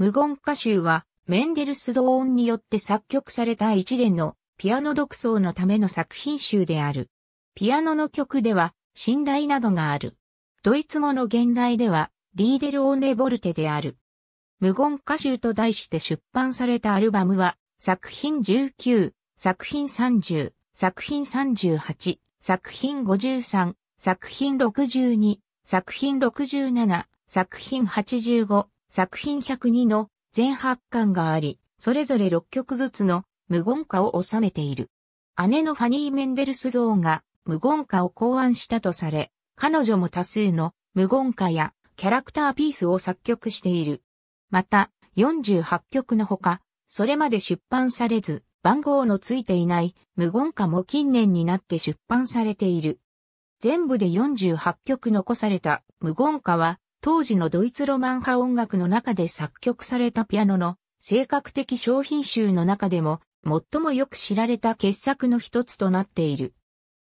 無言歌集は、メンデルスゾーンによって作曲された一連のピアノ独奏のための作品集である。ピアノの曲では、信頼などがある。ドイツ語の現代では、リーデル・オーネ・ボルテである。無言歌集と題して出版されたアルバムは、作品19、作品30、作品38、作品53、作品62、作品67、作品85、作品102の全8巻があり、それぞれ6曲ずつの無言歌を収めている。姉のファニー・メンデルス像が無言歌を考案したとされ、彼女も多数の無言歌やキャラクターピースを作曲している。また、48曲のほか、それまで出版されず、番号のついていない無言歌も近年になって出版されている。全部で48曲残された無言歌は当時のドイツロマン派音楽の中で作曲されたピアノの性格的商品集の中でも最もよく知られた傑作の一つとなっている。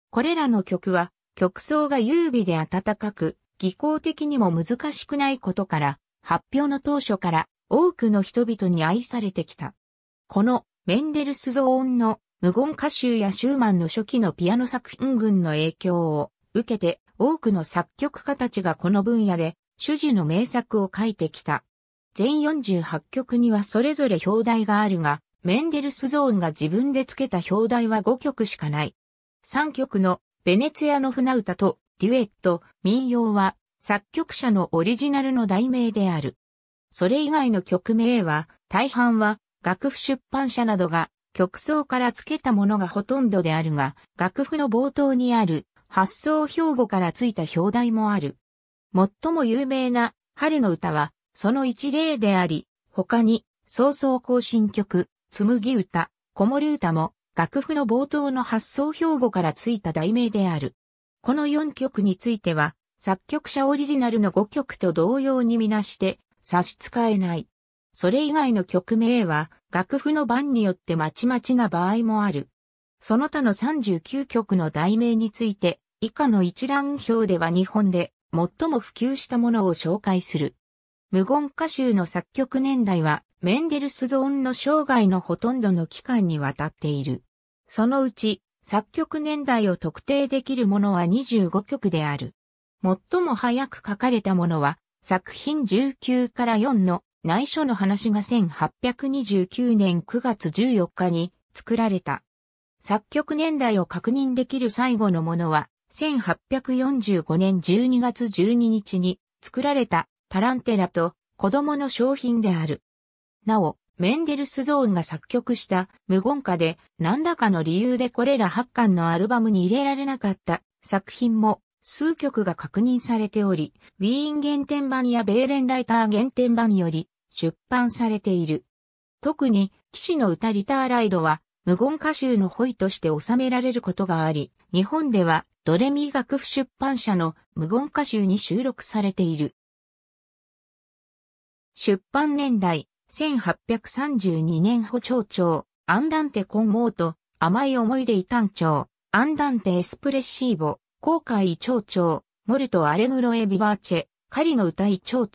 これらの曲は曲奏が優美で温かく、技巧的にも難しくないことから、発表の当初から多くの人々に愛されてきた。このメンデルスゾーンの無言歌集やシューマンの初期のピアノ作品群の影響を受けて多くの作曲家たちがこの分野で主樹の名作を書いてきた。全48曲にはそれぞれ表題があるが、メンデルスゾーンが自分で付けた表題は5曲しかない。3曲のベネツヤの船歌とデュエット、民謡は作曲者のオリジナルの題名である。それ以外の曲名は大半は楽譜出版社などが曲奏から付けたものがほとんどであるが、楽譜の冒頭にある発想標語から付いた表題もある。最も有名な春の歌はその一例であり、他に、早々行進曲、紬歌、子守歌も、楽譜の冒頭の発想標語からついた題名である。この4曲については、作曲者オリジナルの5曲と同様にみなして差し支えない。それ以外の曲名は楽譜の番によってまちまちな場合もある。その他の39曲の題名について以下の一覧表では日本で最も普及したものを紹介する。無言歌集の作曲年代は、メンデルスゾーンの生涯のほとんどの期間にわたっている。そのうち、作曲年代を特定できるものは25曲である。最も早く書かれたものは、作品19から4の内緒の話が1829年9月14日に作られた。作曲年代を確認できる最後のものは、1845年12月12日に作られたタランテラと子供の商品である。なお、メンデルスゾーンが作曲した無言歌で何らかの理由でこれら8巻のアルバムに入れられなかった作品も数曲が確認されており、ウィーン原点版やベーレンライター原点版により出版されている。特に、騎士の歌リターライドは無言歌集のホイとして収められることがあり、日本ではドレミ楽譜出版社の無言歌集に収録されている。出版年代、1832年補聴長、アンダンテコンモート、甘い思い出異端調、アンダンテエスプレッシーボ、後悔長モルトアレグロエビバーチェ、狩りの歌い長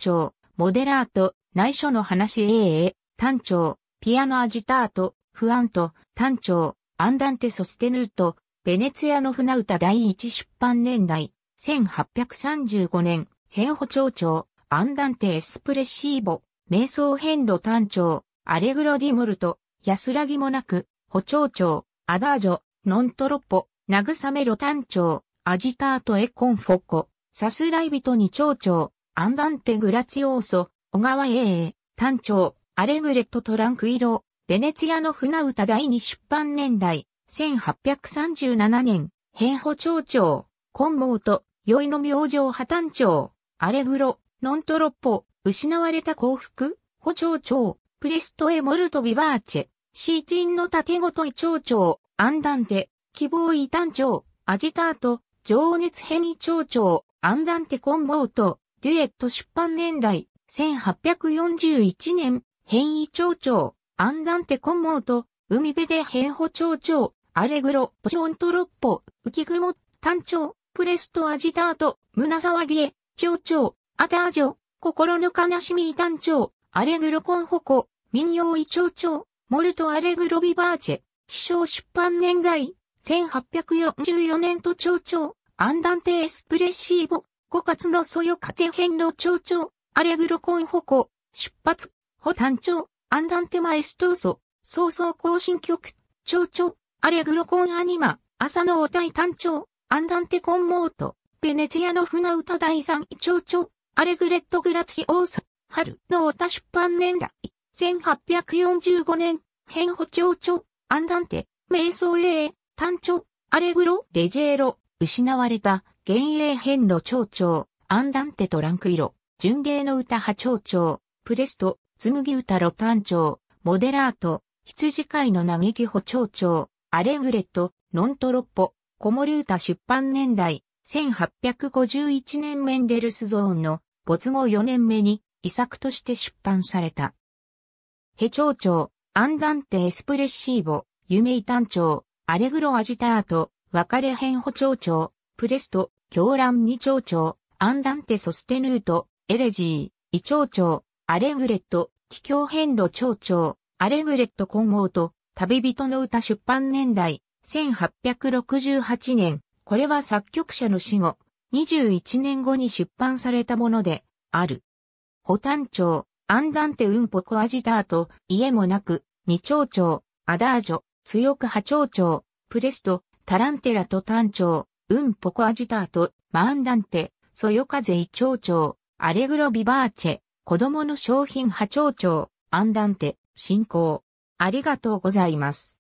モデラート、内緒の話 AA、単調、ピアノアジタート、フアンと、単調、アンダンテソステヌート、ベネツィアの船歌第一出版年代、1835年、平保町長、アンダンテエスプレッシーボ、瞑想遍路単調、アレグロディモルト、安らぎもなく、保町長、アダージョ、ノントロッポ、慰めろ単調、アジタートエコンフォコ、さすらい人に町長、アンダンテグラツオーソ、小川英英、単調、アレグレットトランクイロ、ベネツィアの船歌第二出版年代、1837年、平保町長、金毛と、宵の明星破綻町、アレグロ、ノントロッポ、失われた幸福、保町長、プレストエモルトビバーチェ、シーチンの盾ごとい町長、アンダンテ、希望異端長、アジタート、情熱ヘミ町長、アンダンテコンボート、デュエット出版年代、1841年、変異町長、アンダンテコンボート、海辺で平保町長、アレグロ、ポショントロッポ、浮雲、単調、プレストアジタート、胸騒ぎへ、蝶々、アタージョ、心の悲しみ単調、アレグロコンホコ、民謡異蝶々、モルトアレグロビバーチェ、飛翔出版年代、1844年と蝶々、アンダンテエスプレッシーボ、五月のそよ風変の蝶々、アレグロコンホコ、出発、ホ単調、アンダンテマエストーソ、早々更新曲、蝶々、アレグロコンアニマ、朝のお対単調、アンダンテコンモート、ベネチアの船歌第3位長調、アレグレットグラチオーソ、春のおた出版年代、1845年、変補長調、アンダンテ、瞑想英、単調、アレグロ、レジェーロ、失われた、幻影変路長調、アンダンテとランク色、巡礼の歌派長調、プレスト、紬歌路単調、モデラート、羊飼いの嘆き補長調、アレグレット、ノントロッポ、コモリュータ出版年代、1851年メンデルスゾーンの没後4年目に遺作として出版された。ヘ長調、アンダンテエスプレッシーボ、夢タン調、アレグロアジタート、別れ編補長調、プレスト、狂乱二長調、アンダンテソステヌート、エレジー、異長調、アレグレット、気境変路長調、アレグレットコンモート、旅人の歌出版年代、1868年、これは作曲者の死後、21年後に出版されたもので、ある。保丹町、アンダンテウンポコアジターと、家もなく、二丁町、アダージョ、強く波長町、プレスト、タランテラとョ町、ウンポコアジターと、マンダンテ、そよ風一丁町、アレグロビバーチェ、子供の商品波長町、アンダンテ、進行。ありがとうございます。